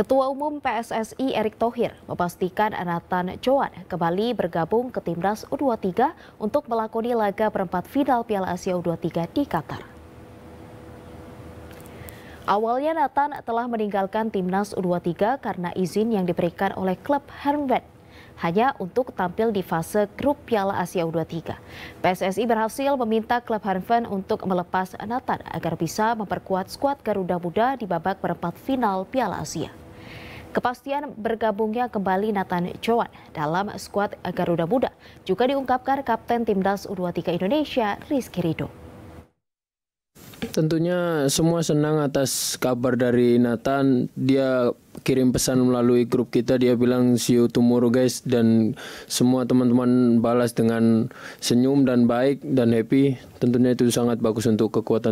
Ketua Umum PSSI Erick Thohir memastikan Anatan Joan kembali bergabung ke timnas U23 untuk melakoni laga perempat final Piala Asia U23 di Qatar. Awalnya Nathan telah meninggalkan timnas U23 karena izin yang diberikan oleh klub Hermwet hanya untuk tampil di fase grup Piala Asia U23. PSSI berhasil meminta klub Harven untuk melepas Nathan agar bisa memperkuat skuad Garuda Muda di babak perempat final Piala Asia. Kepastian bergabungnya kembali Nathan Chowan dalam skuad Garuda Muda juga diungkapkan Kapten Timnas U23 Indonesia Rizky Rido. Tentunya semua senang atas kabar dari Nathan. Dia kirim pesan melalui grup kita dia bilang see you tomorrow guys dan semua teman-teman balas dengan senyum dan baik dan happy. Tentunya itu sangat bagus untuk kekuatan